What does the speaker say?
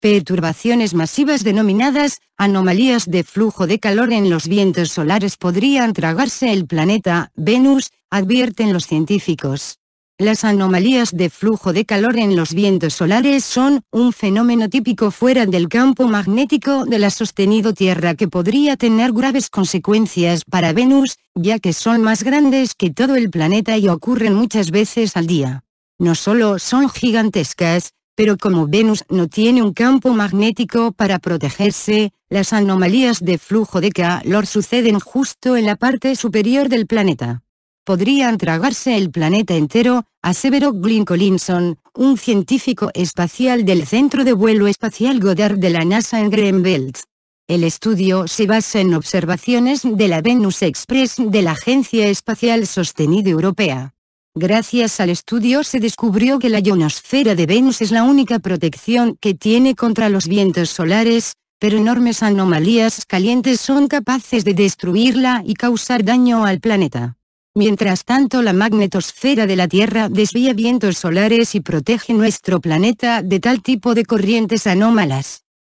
Perturbaciones masivas denominadas anomalías de flujo de calor en los vientos solares podrían tragarse el planeta Venus, advierten los científicos. Las anomalías de flujo de calor en los vientos solares son un fenómeno típico fuera del campo magnético de la sostenido Tierra que podría tener graves consecuencias para Venus, ya que son más grandes que todo el planeta y ocurren muchas veces al día. No solo son gigantescas, pero como Venus no tiene un campo magnético para protegerse, las anomalías de flujo de calor suceden justo en la parte superior del planeta. Podrían tragarse el planeta entero, aseveró Glyn Collinson, un científico espacial del Centro de Vuelo Espacial Goddard de la NASA en Greenbelt. El estudio se basa en observaciones de la Venus Express de la Agencia Espacial Sostenida Europea. Gracias al estudio se descubrió que la ionosfera de Venus es la única protección que tiene contra los vientos solares, pero enormes anomalías calientes son capaces de destruirla y causar daño al planeta. Mientras tanto la magnetosfera de la Tierra desvía vientos solares y protege nuestro planeta de tal tipo de corrientes anómalas.